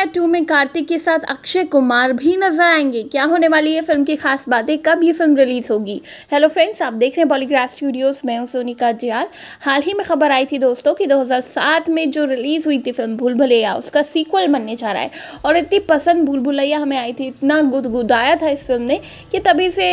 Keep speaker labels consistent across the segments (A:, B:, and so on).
A: माया to में कार्तिक के साथ अक्षय कुमार भी नजर आएंगे क्या होने वाली है फिल्म की खास बातें कब ये फिल्म रिलीज होगी हेलो फ्रेंड्स आप देख रहे हैं बॉलीग्राफ स्टूडियोज मैं हूं सोनिका जियाल हाल ही में खबर आई थी दोस्तों कि 2007 में जो रिलीज हुई थी फिल्म भूल भुलैया उसका सीक्वल बनने जा रहा है और इतनी पसंद भूल भुलैया हमें आई थी इतना गुदगुदाया था इस फिल्म ने कि तभी से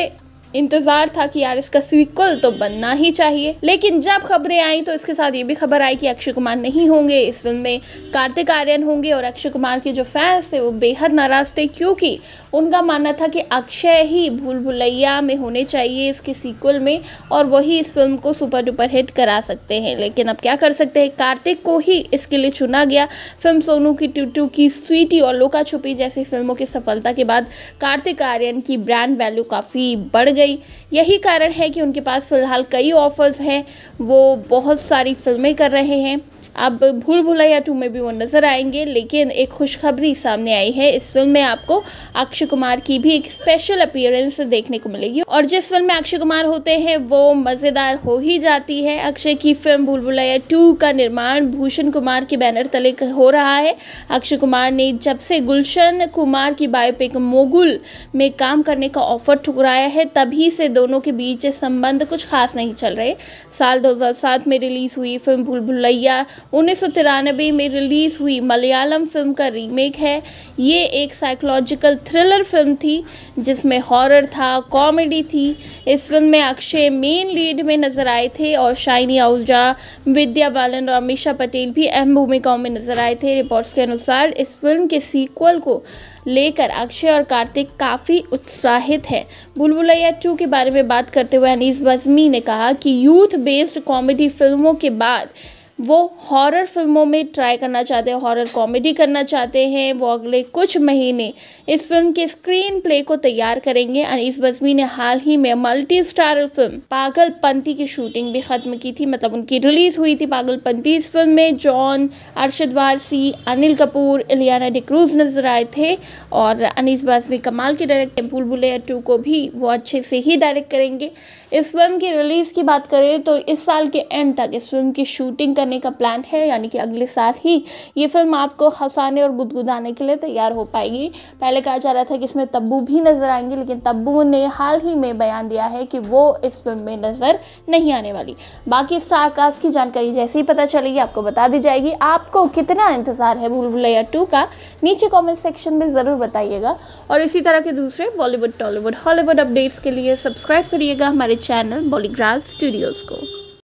A: इंतजार था कि यार इसका सीक्वल तो बनना ही चाहिए लेकिन जब खबरें आई तो इसके साथ ये भी खबर आई कि अक्षय कुमार नहीं होंगे इस फिल्म में कार्तिक आर्यन होंगे और अक्षय कुमार के जो फैंस थे वो बेहद नाराज थे क्योंकि उनका मानना था कि अक्षय ही भूल भुलैया में होने चाहिए इसके सीक्वल में और वही इस फिल्म को सुपर डुपर हिट करा सकते हैं लेकिन अब क्या कर सकते हैं कार्तिक को ही इसके लिए चुना गया फिल्म सोनू की टूटू की स्वीटी और लोका छुपी जैसी फिल्मों की सफलता के बाद कार्तिक आर्यन की ब्रांड वैल्यू काफ़ी बढ़ गई यही कारण है कि उनके पास फ़िलहाल कई ऑफ़र्स हैं वो बहुत सारी फिल्में कर रहे हैं आप भूल भुलैया टू में भी वो नज़र आएंगे लेकिन एक खुशखबरी सामने आई है इस फिल्म में आपको अक्षय कुमार की भी एक स्पेशल अपीयरेंस देखने को मिलेगी और जिस फिल्म में अक्षय कुमार होते हैं वो मज़ेदार हो ही जाती है अक्षय की फिल्म भूल भुलैया टू का निर्माण भूषण कुमार के बैनर तले हो रहा है अक्षय कुमार ने जब से गुलशन कुमार की बायोपिक मोगुल में काम करने का ऑफर ठुकराया है तभी से दोनों के बीच संबंध कुछ खास नहीं चल रहे साल 2007 में रिलीज़ हुई फिल्म भूल भुलैया उन्नीस में रिलीज़ हुई मलयालम फिल्म का रीमेक है ये एक साइकोलॉजिकल थ्रिलर फिल्म थी जिसमें हॉरर था कॉमेडी थी इस फिल्म में अक्षय मेन लीड में नज़र आए थे और शाइनी आहूजा विद्या बालन और अमीशा पटेल भी अहम भूमिकाओं में नज़र आए थे रिपोर्ट्स के अनुसार इस फिल्म के सीक्वल को लेकर अक्षय और कार्तिक काफ़ी उत्साहित हैं बुलबुलैया टू के बारे में बात करते हुए अनीस बज़मी ने कहा कि यूथ बेस्ड कॉमेडी फिल्मों के बाद वो हॉरर फिल्मों में ट्राई करना चाहते हैं हॉरर कॉमेडी करना चाहते हैं वो अगले कुछ महीने इस फिल्म के स्क्रीन प्ले को तैयार करेंगे अनीस बजमी ने हाल ही में मल्टी स्टार फिल्म पागल पंथी की शूटिंग भी ख़त्म की थी मतलब उनकी रिलीज़ हुई थी पागल पंथी इस फिल्म में जॉन अरशद वारसी अनिल कपूर इलियाना डिक्रूज नजर आए थे और अनीस बाजमी कमाल के डायरेक्ट बुल बुलेयर टू को भी वो अच्छे से ही डायरेक्ट करेंगे इस फिल्म की रिलीज़ की बात करें तो इस साल के एंड तक इस फिल्म की शूटिंग कर करने का प्लान है यानी कि अगले साल ही ये फिल्म आपको हंसाने और गुदगुदाने के लिए तैयार हो पाएगी पहले कहा जा रहा था कि इसमें तब्बू भी नज़र आएंगे लेकिन तब्बू ने हाल ही में बयान दिया है कि वो इस फिल्म में नज़र नहीं आने वाली बाकी स्टारकास्ट की जानकारी जैसे ही पता चलेगी आपको बता दी जाएगी आपको कितना इंतज़ार है भूल भुलैया टू का नीचे कॉमेंट सेक्शन में ज़रूर बताइएगा और इसी तरह के दूसरे बॉलीवुड टॉलीवुड हॉलीवुड अपडेट्स के लिए सब्सक्राइब करिएगा हमारे चैनल बॉलीग्राज स्टूडियोज़ को